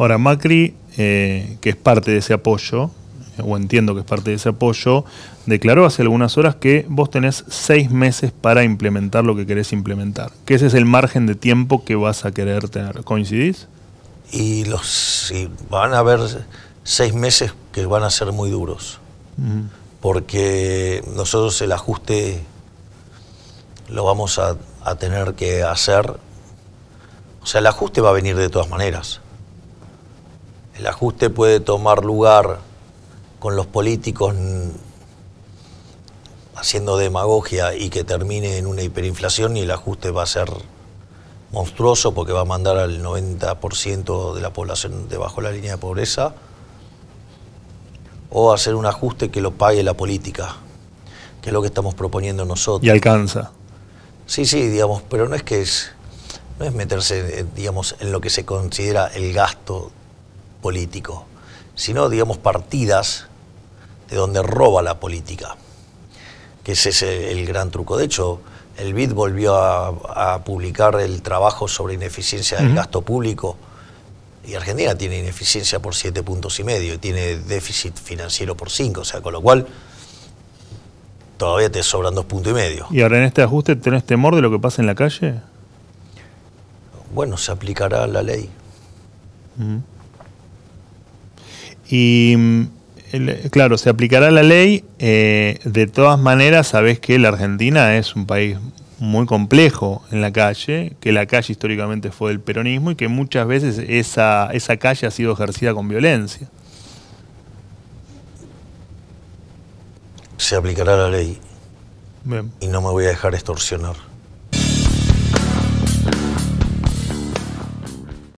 Ahora, Macri, eh, que es parte de ese apoyo, eh, o entiendo que es parte de ese apoyo, declaró hace algunas horas que vos tenés seis meses para implementar lo que querés implementar, que ese es el margen de tiempo que vas a querer tener. ¿Coincidís? Y los van a haber seis meses que van a ser muy duros, porque nosotros el ajuste lo vamos a, a tener que hacer. O sea, el ajuste va a venir de todas maneras el ajuste puede tomar lugar con los políticos haciendo demagogia y que termine en una hiperinflación y el ajuste va a ser monstruoso porque va a mandar al 90% de la población debajo de la línea de pobreza o hacer un ajuste que lo pague la política, que es lo que estamos proponiendo nosotros. Y alcanza. Sí, sí, digamos, pero no es que es no es meterse, eh, digamos, en lo que se considera el gasto político, sino, digamos, partidas de donde roba la política, que ese es el gran truco. De hecho, el BID volvió a, publicar el trabajo sobre ineficiencia del gasto público y Argentina tiene ineficiencia por siete puntos y medio y tiene déficit financiero por cinco, o sea, con lo cual todavía te sobran dos puntos y medio. ¿Y ahora en este ajuste tenés temor de lo que pasa en la calle? Bueno, se aplicará la ley. Y mm, claro, se aplicará la ley. Eh, de todas maneras, sabés que la Argentina es un país muy complejo en la calle, que la calle históricamente fue del peronismo y que muchas veces esa, esa calle ha sido ejercida con violencia. Se aplicará la ley. Y no me voy a dejar extorsionar.